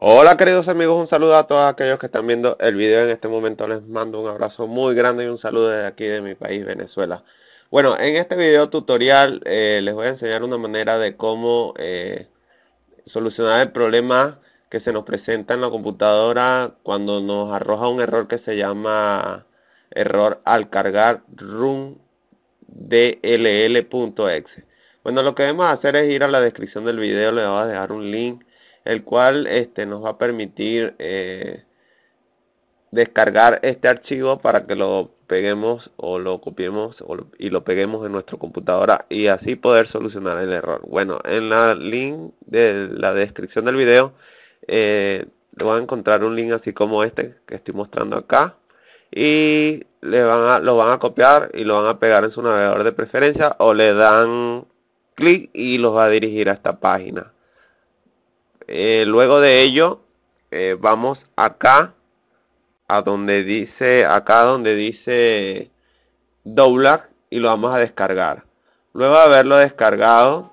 Hola queridos amigos, un saludo a todos aquellos que están viendo el video en este momento. Les mando un abrazo muy grande y un saludo desde aquí de mi país, Venezuela. Bueno, en este video tutorial eh, les voy a enseñar una manera de cómo eh, solucionar el problema que se nos presenta en la computadora cuando nos arroja un error que se llama error al cargar room dll.exe. Bueno, lo que debemos hacer es ir a la descripción del video, les voy a dejar un link el cual este, nos va a permitir eh, descargar este archivo para que lo peguemos o lo copiemos y lo peguemos en nuestra computadora y así poder solucionar el error bueno en la link de la descripción del video eh, van a encontrar un link así como este que estoy mostrando acá y le van a, lo van a copiar y lo van a pegar en su navegador de preferencia o le dan clic y los va a dirigir a esta página eh, luego de ello eh, vamos acá a donde dice acá donde dice doblar y lo vamos a descargar luego de haberlo descargado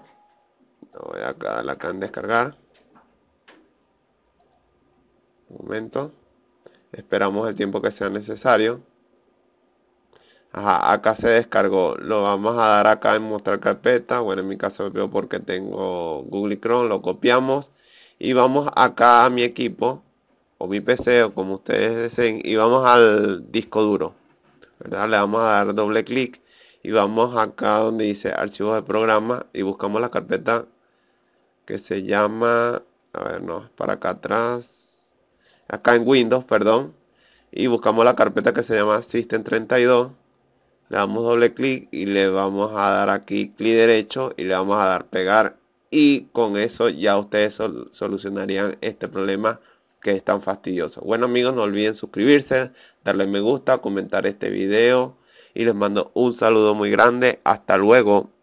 voy acá la can descargar un momento esperamos el tiempo que sea necesario Ajá, acá se descargó lo vamos a dar acá en mostrar carpeta bueno en mi caso veo porque tengo google chrome lo copiamos y vamos acá a mi equipo o mi PC o como ustedes deseen y vamos al disco duro ¿verdad? le vamos a dar doble clic y vamos acá donde dice archivos de programa y buscamos la carpeta que se llama a ver no para acá atrás acá en Windows perdón y buscamos la carpeta que se llama System32 le damos doble clic y le vamos a dar aquí clic derecho y le vamos a dar pegar y con eso ya ustedes solucionarían este problema que es tan fastidioso. Bueno amigos, no olviden suscribirse, darle me gusta, comentar este video y les mando un saludo muy grande. Hasta luego.